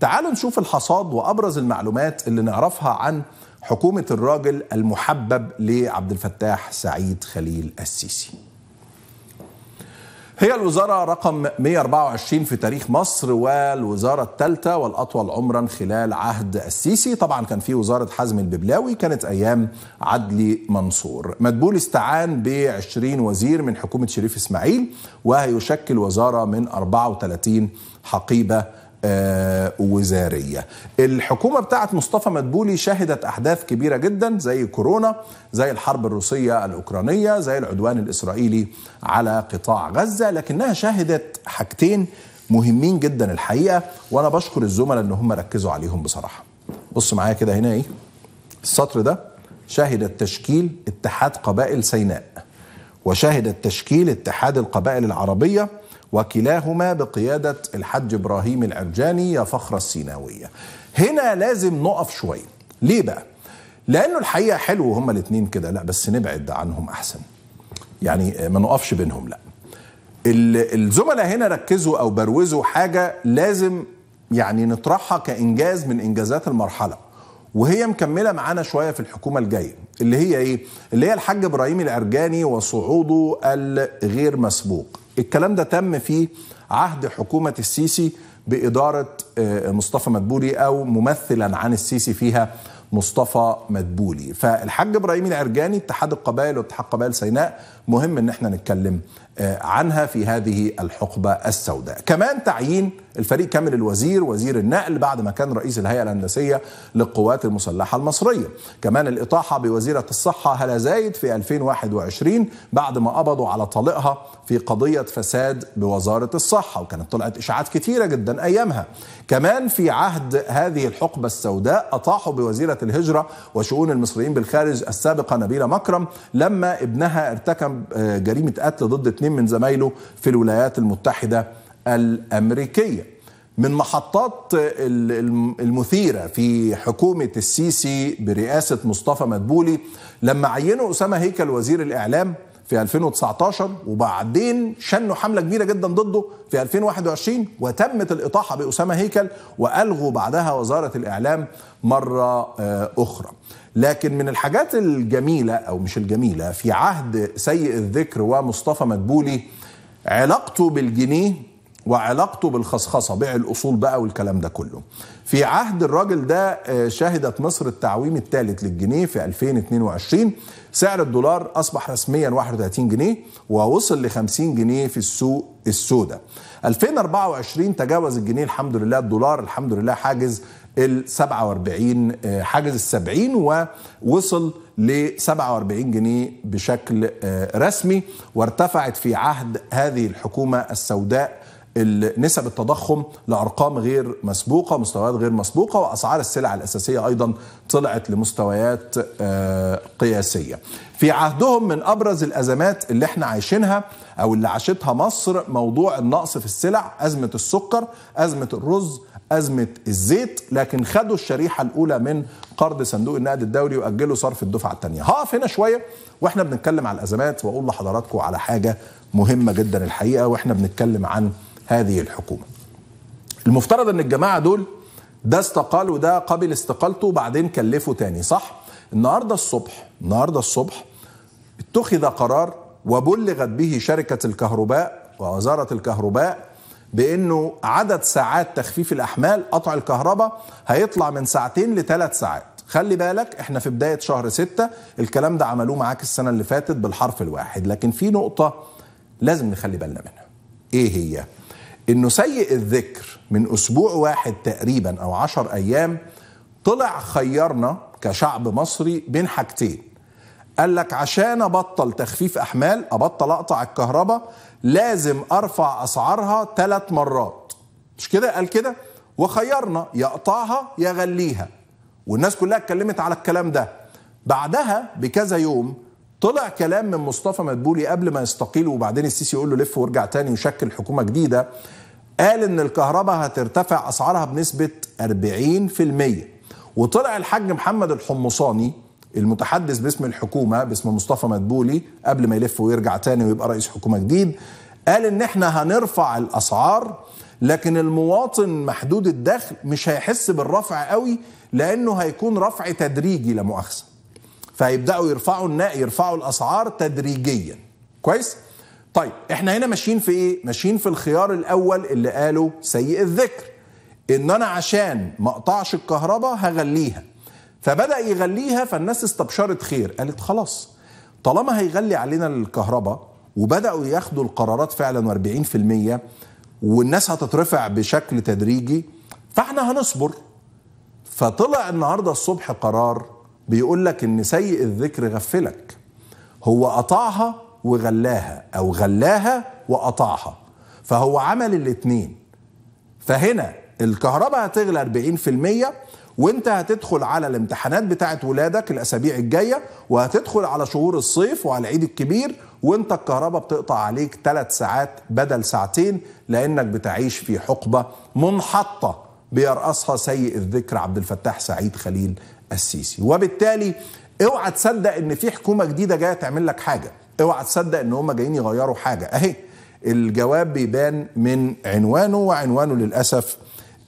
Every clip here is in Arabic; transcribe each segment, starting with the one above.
تعالوا نشوف الحصاد وابرز المعلومات اللي نعرفها عن حكومه الراجل المحبب لعبد الفتاح سعيد خليل السيسي. هي الوزارة رقم 124 في تاريخ مصر والوزارة الثالثة والأطول عمرا خلال عهد السيسي طبعا كان في وزارة حزم الببلاوي كانت أيام عدلي منصور مدبول استعان ب 20 وزير من حكومة شريف إسماعيل وهيشكل وزارة من 34 حقيبة آه، وزاريه. الحكومه بتاعت مصطفى مدبولي شهدت احداث كبيره جدا زي كورونا، زي الحرب الروسيه الاوكرانيه، زي العدوان الاسرائيلي على قطاع غزه، لكنها شهدت حاجتين مهمين جدا الحقيقه وانا بشكر الزملاء ان هم ركزوا عليهم بصراحه. بص معايا كده هنا ايه؟ السطر ده شهد تشكيل اتحاد قبائل سيناء وشهد تشكيل اتحاد القبائل العربيه وكلاهما بقيادة الحج إبراهيم العرجاني يا فخر السيناوية هنا لازم نقف شوية ليه بقى؟ لأنه الحقيقة حلو هما الاتنين كده لا بس نبعد عنهم أحسن يعني ما نقفش بينهم لا الزملاء هنا ركزوا أو بروزوا حاجة لازم يعني نطرحها كإنجاز من إنجازات المرحلة وهي مكمله معانا شويه في الحكومه الجايه اللي هي ايه اللي هي الحاج ابراهيم العرجاني وصعوده الغير مسبوق الكلام ده تم في عهد حكومة السيسي بإدارة آه، مصطفى مدبولي أو ممثلا عن السيسي فيها مصطفى مدبولي فالحاج ابراهيم العرجاني اتحاد القبائل واتحاد قبائل سيناء مهم ان احنا نتكلم آه، عنها في هذه الحقبة السوداء كمان تعيين الفريق كامل الوزير وزير النقل بعد ما كان رئيس الهيئة الهندسية للقوات المسلحة المصرية كمان الإطاحة بوزيرة الصحة هلا زايد في 2021 بعد ما قبضوا على طلقها في قضية فساد بوزارة الصحة وكانت طلعت إشاعات كثيرة جدا أيامها كمان في عهد هذه الحقبة السوداء أطاحوا بوزيرة الهجرة وشؤون المصريين بالخارج السابقة نبيلة مكرم لما ابنها ارتكب آه، جريمة قتل ضد اثنين من زمايله في الولايات المتحدة الأمريكية من محطات المثيرة في حكومة السيسي برئاسة مصطفى مدبولي لما عينوا أسامة هيكل وزير الإعلام في 2019 وبعدين شنوا حمله كبيره جدا ضده في 2021 وتمت الاطاحه باسامه هيكل والغوا بعدها وزاره الاعلام مره آه، اخرى. لكن من الحاجات الجميله او مش الجميله في عهد سيء الذكر ومصطفى مدبولي علاقته بالجنيه وعلاقته بالخصخصه بيع الاصول بقى والكلام ده كله. في عهد الراجل ده آه، شهدت مصر التعويم الثالث للجنيه في 2022 سعر الدولار اصبح رسميا 31 جنيه ووصل ل 50 جنيه في السوق السوداء. 2024 تجاوز الجنيه الحمد لله الدولار الحمد لله حاجز ال 47 آه، حاجز ال 70 ووصل ل 47 جنيه بشكل آه، رسمي وارتفعت في عهد هذه الحكومه السوداء نسب التضخم لارقام غير مسبوقه مستويات غير مسبوقه واسعار السلع الاساسيه ايضا طلعت لمستويات آه، قياسيه في عهدهم من ابرز الازمات اللي احنا عايشينها او اللي عاشتها مصر موضوع النقص في السلع ازمه السكر ازمه الرز ازمه الزيت لكن خدوا الشريحه الاولى من قرض صندوق النقد الدولي واجلوا صرف الدفعه الثانيه هقف هنا شويه واحنا بنتكلم على الازمات واقول لحضراتكم على حاجه مهمه جدا الحقيقه واحنا بنتكلم عن هذه الحكومه المفترض ان الجماعه دول ده استقال وده قبل استقالته وبعدين كلفه تاني صح النهارده الصبح النهارده الصبح اتخذ قرار وبلغت به شركه الكهرباء ووزاره الكهرباء بانه عدد ساعات تخفيف الاحمال قطع الكهرباء هيطلع من ساعتين لثلاث ساعات خلي بالك احنا في بدايه شهر ستة الكلام ده عملوه معاك السنه اللي فاتت بالحرف الواحد لكن في نقطه لازم نخلي بالنا منها ايه هي انه سيء الذكر من اسبوع واحد تقريبا او عشر ايام طلع خيرنا كشعب مصري بين حاجتين قال لك عشان ابطل تخفيف احمال ابطل اقطع الكهرباء لازم ارفع اسعارها ثلاث مرات مش كده قال كده وخيرنا يقطعها يغليها والناس كلها اتكلمت على الكلام ده بعدها بكذا يوم طلع كلام من مصطفى مدبولي قبل ما يستقيل وبعدين السيسي يقول له لف وارجع تاني وشكل حكومه جديده قال ان الكهرباء هترتفع اسعارها بنسبه 40% وطلع الحاج محمد الحمصاني المتحدث باسم الحكومه باسم مصطفى مدبولي قبل ما يلف ويرجع تاني ويبقى رئيس حكومه جديد قال ان احنا هنرفع الاسعار لكن المواطن محدود الدخل مش هيحس بالرفع قوي لانه هيكون رفع تدريجي لا مؤاخذه فهيبداوا يرفعوا الناء يرفعوا الاسعار تدريجيا كويس طيب احنا هنا ماشيين في ايه ماشيين في الخيار الاول اللي قاله سيء الذكر ان انا عشان ما اقطعش الكهرباء هغليها فبدا يغليها فالناس استبشرت خير قالت خلاص طالما هيغلي علينا الكهرباء وبداوا ياخدوا القرارات فعلا و40% والناس هتترفع بشكل تدريجي فاحنا هنصبر فطلع النهارده الصبح قرار بيقول لك ان سيء الذكر غفلك هو قطعها وغلاها او غلاها وقطعها فهو عمل الاتنين فهنا الكهرباء هتغلى 40% وانت هتدخل على الامتحانات بتاعه ولادك الاسابيع الجايه وهتدخل على شهور الصيف وعلى العيد الكبير وانت الكهرباء بتقطع عليك ثلاث ساعات بدل ساعتين لانك بتعيش في حقبه منحطه بيرأسها سيء الذكر عبد الفتاح سعيد خليل السيسي وبالتالي اوعى تصدق ان في حكومه جديده جايه تعمل لك حاجه اوعى تصدق ان هم جايين يغيروا حاجه اهي الجواب بيبان من عنوانه وعنوانه للاسف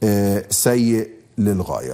آه، سيء للغايه